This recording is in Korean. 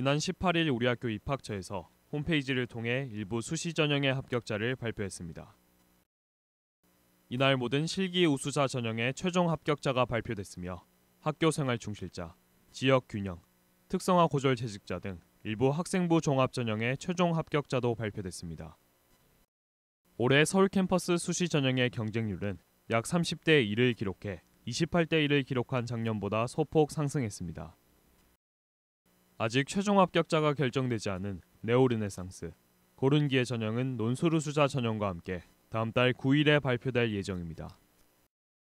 지난 18일 우리 학교 입학처에서 홈페이지를 통해 일부 수시 전형의 합격자를 발표했습니다. 이날 모든 실기 우수자 전형의 최종 합격자가 발표됐으며 학교 생활 중실자, 지역 균형, 특성화 고졸 재직자 등 일부 학생부 종합 전형의 최종 합격자도 발표됐습니다. 올해 서울 캠퍼스 수시 전형의 경쟁률은 약 30대 1을 기록해 28대 1을 기록한 작년보다 소폭 상승했습니다. 아직 최종 합격자가 결정되지 않은 네오르네상스 고른기의 전형은 논소르 수자 전형과 함께 다음 달 9일에 발표될 예정입니다.